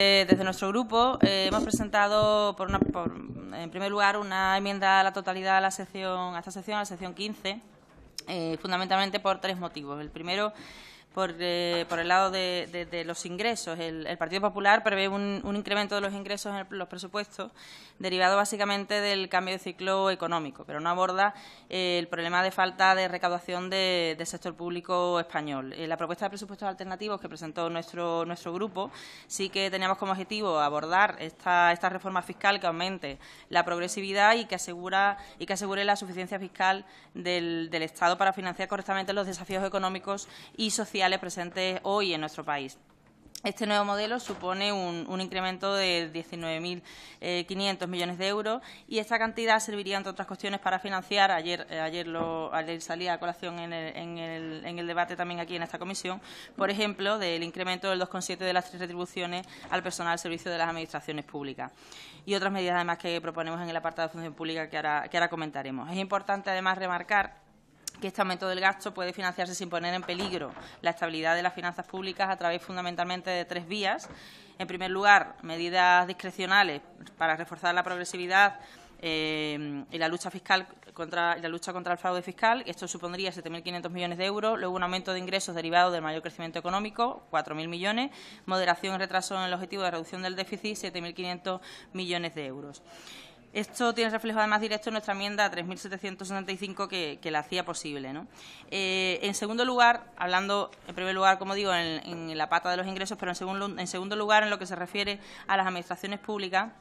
Eh, desde nuestro grupo eh, hemos presentado, en primer lugar, una enmienda a la totalidad a, la sección, a esta sección, a la sección 15, eh, fundamentalmente por tres motivos. El primero por, el lado de, los ingresos. El, Partido Popular prevé un, incremento de los ingresos en los presupuestos derivado básicamente del cambio de ciclo económico, pero no aborda eh, el problema de falta de recaudación del sector público español. Eh, la propuesta de presupuestos alternativos que presentó nuestro, nuestro grupo sí que teníamos como objetivo abordar esta, reforma fiscal que aumente la progresividad y que, asegura, y que asegure la suficiencia fiscal del, del Estado para financiar correctamente los desafíos económicos y sociales presentes hoy en nuestro país. Este nuevo modelo supone un, incremento de 19.500 eh, millones de euros y esta cantidad serviría, entre otras cuestiones, para financiar, ayer, eh, ayer, lo, salía a colación en el, debate también aquí en esta comisión, por ejemplo, del incremento del 2,7 de las tres retribuciones al personal al servicio de las administraciones públicas y otras medidas, además, que proponemos en el apartado de función pública que ahora comentaremos. Es importante, además, remarcar este aumento del gasto puede financiarse sin poner en peligro la estabilidad de las finanzas públicas a través fundamentalmente de tres vías. En primer lugar, medidas discrecionales para reforzar la progresividad eh, y la lucha fiscal contra la lucha contra el fraude fiscal. Esto supondría 7.500 millones de euros. Luego un aumento de ingresos derivado del mayor crecimiento económico, 4.000 millones. Moderación y retraso en el objetivo de reducción del déficit, 7.500 millones de euros. Esto tiene reflejo además directo en nuestra enmienda 3.775 que, que la hacía posible. Eh, en segundo lugar, hablando en primer lugar, como digo, en, la pata de los ingresos, pero en segundo, en segundo lugar, en lo que se refiere a las administraciones públicas,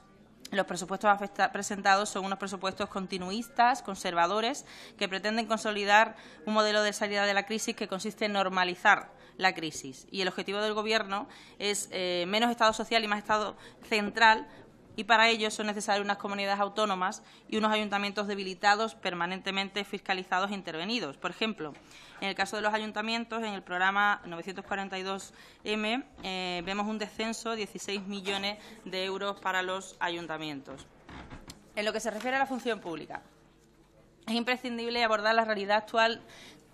los presupuestos presentados son unos presupuestos continuistas, conservadores, que pretenden consolidar un modelo de salida de la crisis que consiste en normalizar la crisis. Y el objetivo del Gobierno es eh, menos Estado social y más Estado central y para ello son necesarias unas comunidades autónomas y unos ayuntamientos debilitados, permanentemente fiscalizados e intervenidos. Por ejemplo, en el caso de los ayuntamientos, en el programa 942M eh, vemos un descenso de 16 millones de euros para los ayuntamientos. En lo que se refiere a la función pública, es imprescindible abordar la realidad actual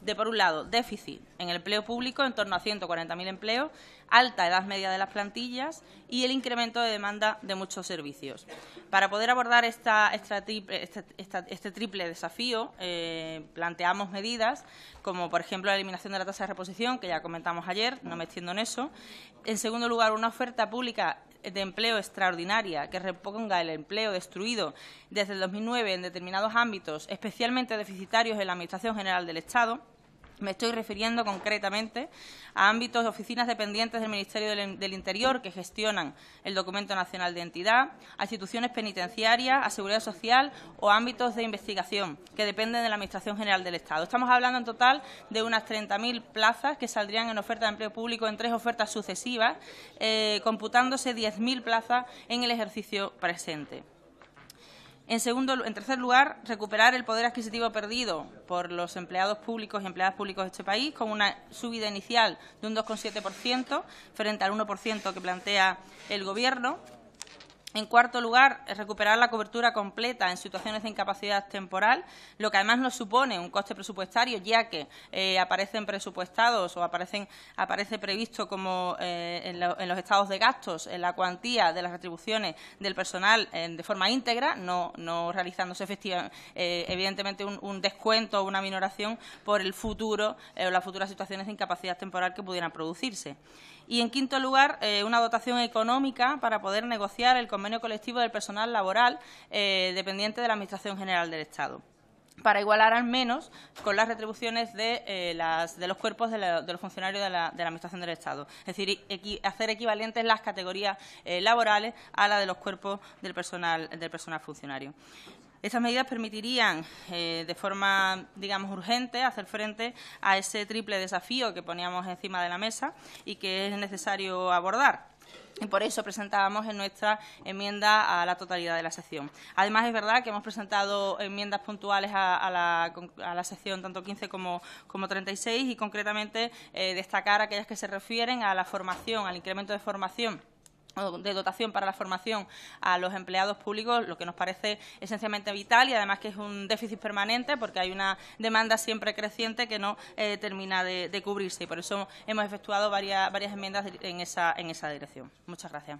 de, por un lado, déficit en el empleo público en torno a 140.000 empleos, alta edad media de las plantillas y el incremento de demanda de muchos servicios. Para poder abordar esta, este triple desafío, eh, planteamos medidas como, por ejemplo, la eliminación de la tasa de reposición, que ya comentamos ayer, no me extiendo en eso. En segundo lugar, una oferta pública de empleo extraordinaria que reponga el empleo destruido desde el 2009 en determinados ámbitos especialmente deficitarios en la Administración General del Estado, me estoy refiriendo concretamente a ámbitos de oficinas dependientes del Ministerio del Interior que gestionan el documento nacional de entidad, a instituciones penitenciarias, a seguridad social o ámbitos de investigación que dependen de la Administración General del Estado. Estamos hablando en total de unas 30.000 plazas que saldrían en oferta de empleo público en tres ofertas sucesivas, eh, computándose computándose 10.000 plazas en el ejercicio presente. En, segundo, en tercer lugar, recuperar el poder adquisitivo perdido por los empleados públicos y empleadas públicas de este país, con una subida inicial de un 2,7% frente al 1% que plantea el Gobierno. En cuarto lugar, recuperar la cobertura completa en situaciones de incapacidad temporal, lo que además nos supone un coste presupuestario, ya que eh, aparecen presupuestados o aparecen, aparece previsto como eh, en, los estados de gastos en la cuantía de las retribuciones del personal de forma íntegra, no, realizándose eh, evidentemente un, descuento o una minoración por el futuro o las futuras situaciones de incapacidad temporal que pudieran producirse. Y en quinto lugar, una dotación económica para poder negociar el convenio colectivo del personal laboral eh, dependiente de la Administración General del Estado para igualar al menos con las retribuciones de, eh, los cuerpos de, los funcionarios de la, Administración del Estado. Es decir, hacer equivalentes las categorías eh, laborales a las de los cuerpos del personal, funcionario. Estas medidas permitirían, de forma, digamos, urgente, hacer frente a ese triple desafío que poníamos encima de la mesa y que es necesario abordar y por eso presentábamos en nuestra enmienda a la totalidad de la sección. Además, es verdad que hemos presentado enmiendas puntuales a, la, a la, sección tanto 15 como, como 36 y concretamente eh, destacar aquellas que se refieren a la formación, al incremento de formación de dotación para la formación a los empleados públicos, lo que nos parece esencialmente vital y además que es un déficit permanente porque hay una demanda siempre creciente que no eh, termina de, cubrirse y por eso hemos efectuado varias, enmiendas en esa, en esa dirección. Muchas gracias.